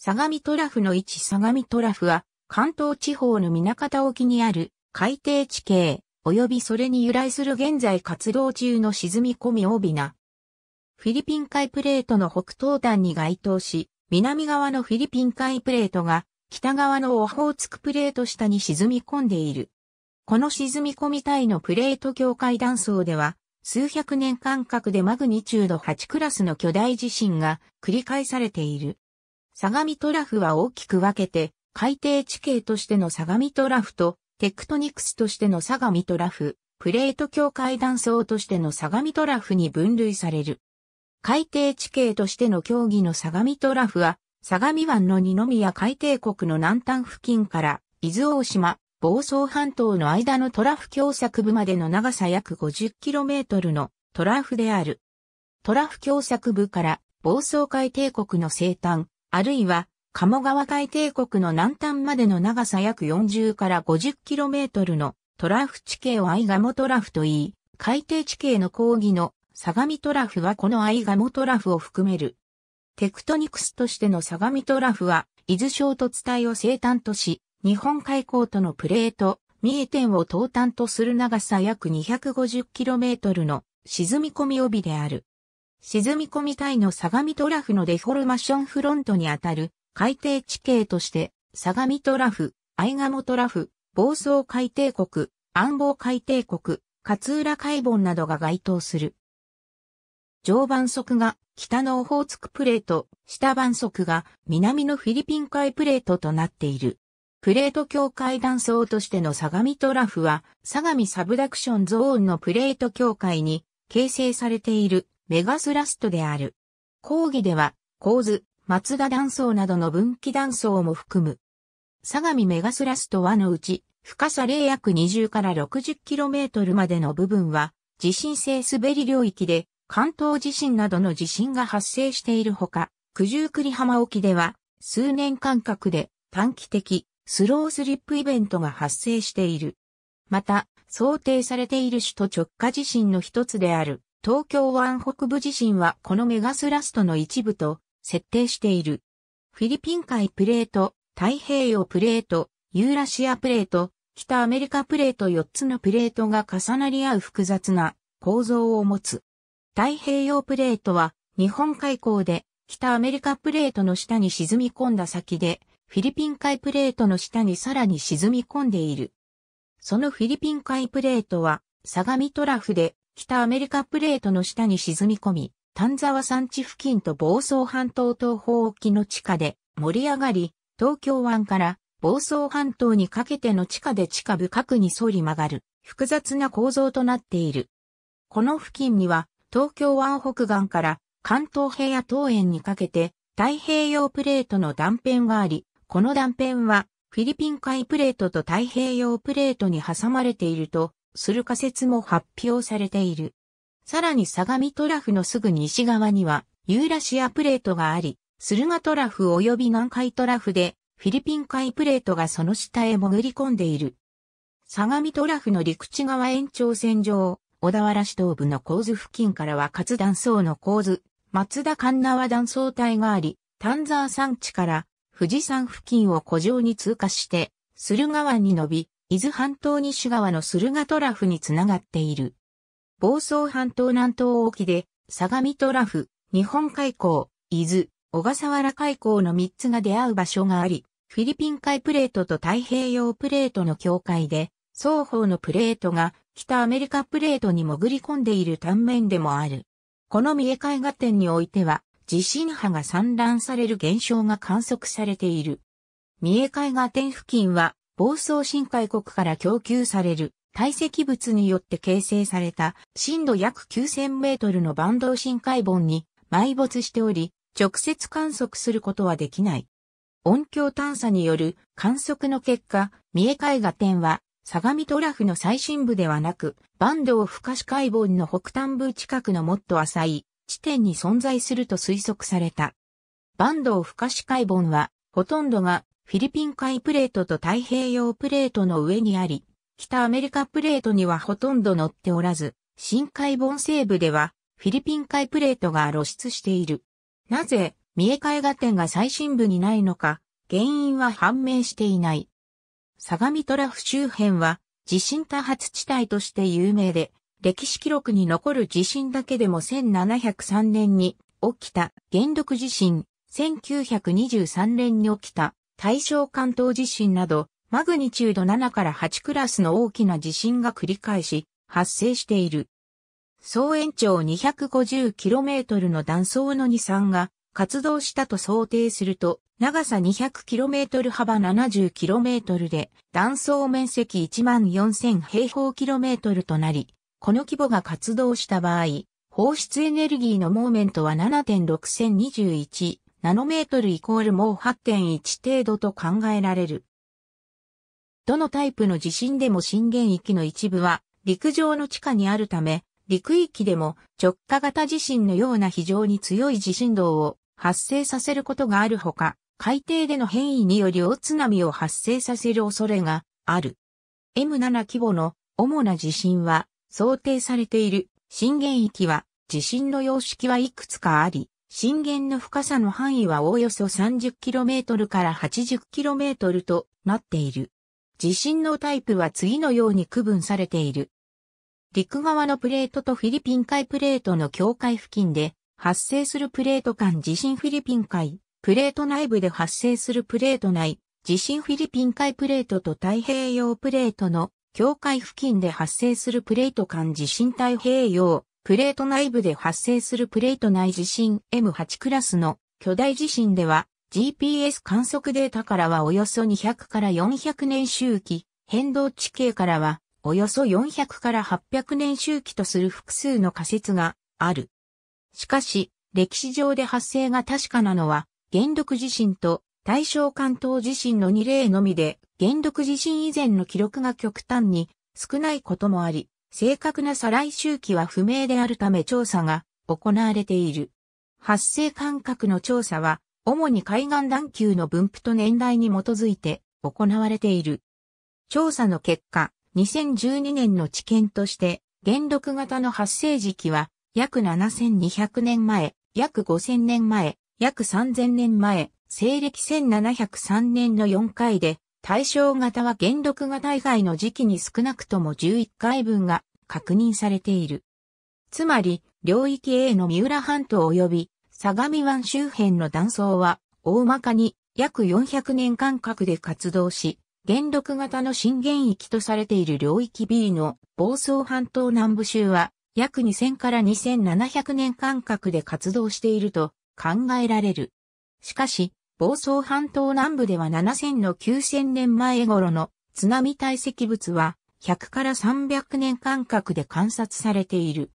相模トラフの位置相模トラフは、関東地方の南方沖にある海底地形、及びそれに由来する現在活動中の沈み込み帯な。フィリピン海プレートの北東端に該当し、南側のフィリピン海プレートが、北側のオホーツクプレート下に沈み込んでいる。この沈み込み帯のプレート境界断層では、数百年間隔でマグニチュード8クラスの巨大地震が繰り返されている。相模トラフは大きく分けて、海底地形としての相模トラフと、テクトニクスとしての相模トラフ、プレート境界断層としての相模トラフに分類される。海底地形としての競技の相模トラフは、相模湾の二宮海底国の南端付近から、伊豆大島、房総半島の間のトラフ狭窄部までの長さ約 50km のトラフである。トラフ狭窄部から房総海底国の西端、あるいは、鴨川海帝国の南端までの長さ約40から50キロメートルのトラフ地形をアイガモトラフと言い、海底地形の講義の相模トラフはこのアイガモトラフを含める。テクトニクスとしての相模トラフは、伊豆衝突帯を生誕とし、日本海溝とのプレート、三重点を東端とする長さ約 250km の沈み込み帯である。沈み込み体の相模トラフのデフォルマションフロントにあたる海底地形として、相模トラフ、相モトラフ、暴走海底国、暗房海底国、勝浦海盆などが該当する。上盤側が北のオホーツクプレート、下盤側が南のフィリピン海プレートとなっている。プレート境界断層としての相模トラフは、相模サブダクションゾーンのプレート境界に形成されているメガスラストである。講義では、構図、松田断層などの分岐断層も含む。相模メガスラストはのうち、深さ0約20から 60km までの部分は、地震性滑り領域で、関東地震などの地震が発生しているほか、九十九里浜沖では、数年間隔で短期的スロースリップイベントが発生している。また、想定されている首都直下地震の一つである、東京湾北部地震はこのメガスラストの一部と設定している。フィリピン海プレート、太平洋プレート、ユーラシアプレート、北アメリカプレート4つのプレートが重なり合う複雑な構造を持つ。太平洋プレートは日本海溝で北アメリカプレートの下に沈み込んだ先でフィリピン海プレートの下にさらに沈み込んでいる。そのフィリピン海プレートは相模トラフで北アメリカプレートの下に沈み込み、丹沢山地付近と房総半島東方沖の地下で盛り上がり、東京湾から房総半島にかけての地下で地下深くに反り曲がる複雑な構造となっている。この付近には東京湾北岸から関東平野東園にかけて太平洋プレートの断片があり、この断片はフィリピン海プレートと太平洋プレートに挟まれているとする仮説も発表されている。さらに相模トラフのすぐ西側にはユーラシアプレートがあり、駿河トラフ及び南海トラフでフィリピン海プレートがその下へ潜り込んでいる。相模トラフの陸地側延長線上、小田原市東部の構図付近からは活断層の構図、松田神縄断層帯があり、丹沢山地から富士山付近を古城に通過して、駿河湾に伸び、伊豆半島西側の駿河トラフにつながっている。房総半島南東沖で、相模トラフ、日本海溝、伊豆、小笠原海溝の3つが出会う場所があり、フィリピン海プレートと太平洋プレートの境界で、双方のプレートが北アメリカプレートに潜り込んでいる単面でもある。この三重海岸点においては、地震波が散乱される現象が観測されている。三重海岸点付近は暴走深海国から供給される堆積物によって形成された深度約9000メートルの万道深海盆に埋没しており、直接観測することはできない。音響探査による観測の結果、三重海岸点は相模トラフの最深部ではなく、坂道深海盆の北端部近くのもっと浅い地点に存在すると推測された。坂道深海盆は、ほとんどがフィリピン海プレートと太平洋プレートの上にあり、北アメリカプレートにはほとんど乗っておらず、深海盆西部ではフィリピン海プレートが露出している。なぜ、三重海岸点が最深部にないのか、原因は判明していない。相模トラフ周辺は地震多発地帯として有名で、歴史記録に残る地震だけでも1703年に起きた元禄地震、1923年に起きた大正関東地震など、マグニチュード7から8クラスの大きな地震が繰り返し発生している。総延長 250km の断層の2、3が活動したと想定すると、長さ 200km 幅 70km で、断層面積14000平方キロメートルとなり、この規模が活動した場合、放出エネルギーのモーメントは7.6021ナノメートルイコールもう8.1程度と考えられる。どのタイプの地震でも震源域の一部は陸上の地下にあるため、陸域でも直下型地震のような非常に強い地震動を発生させることがあるほか、海底での変異により大津波を発生させる恐れがある。M7 規模の主な地震は想定されている震源域は地震の様式はいくつかあり、震源の深さの範囲はおおよそ 30km から 80km となっている。地震のタイプは次のように区分されている。陸側のプレートとフィリピン海プレートの境界付近で発生するプレート間地震フィリピン海、プレート内部で発生するプレート内、地震フィリピン海プレートと太平洋プレートの境界付近で発生するプレート間地震太平洋プレート内部で発生するプレート内地震 M8 クラスの巨大地震では GPS 観測データからはおよそ200から400年周期、変動地形からはおよそ400から800年周期とする複数の仮説がある。しかし、歴史上で発生が確かなのは、元禄地震と大正関東地震の2例のみで、元禄地震以前の記録が極端に少ないこともあり、正確な再来周期は不明であるため調査が行われている。発生間隔の調査は、主に海岸段級の分布と年代に基づいて行われている。調査の結果、2012年の知見として、元禄型の発生時期は、約7200年前、約5000年前、約3000年前、西暦1703年の4回で、対象型は原力型以外の時期に少なくとも11回分が確認されている。つまり、領域 A の三浦半島及び相模湾周辺の断層は、大まかに約400年間隔で活動し、原力型の震源域とされている領域 B の房総半島南部州は、約2000から2700年間隔で活動していると考えられる。しかし、房総半島南部では7000の9000年前頃の津波堆積物は100から300年間隔で観察されている。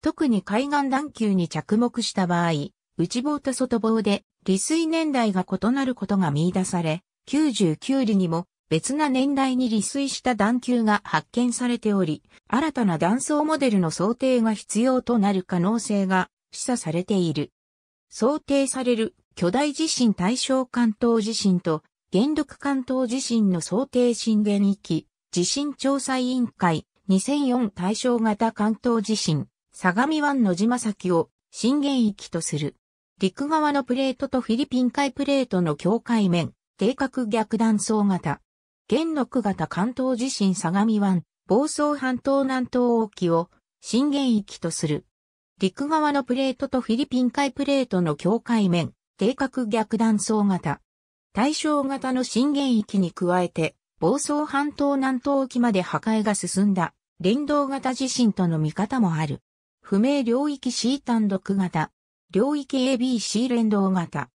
特に海岸段丘に着目した場合、内房と外房で離水年代が異なることが見出され、99里にも別な年代に離水した段丘が発見されており、新たな断層モデルの想定が必要となる可能性が示唆されている。想定される巨大地震対象関東地震と、原力関東地震の想定震源域、地震調査委員会、2004対象型関東地震、相模湾の島崎を震源域とする。陸側のプレートとフィリピン海プレートの境界面、定格逆断層型。原力型関東地震相模湾、房総半島南東沖を震源域とする。陸側のプレートとフィリピン海プレートの境界面、定格逆断層型。対象型の震源域に加えて、房総半島南東沖まで破壊が進んだ、連動型地震との見方もある。不明領域 C 単独型、領域 ABC 連動型。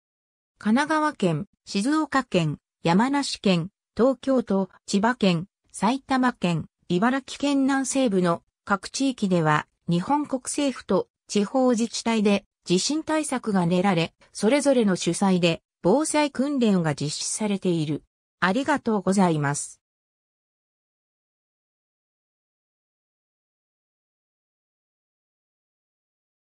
神奈川県、静岡県、山梨県、東京都、千葉県、埼玉県、茨城県南西部の各地域では、日本国政府と地方自治体で地震対策が練られ、それぞれの主催で防災訓練が実施されている。ありがとうございます。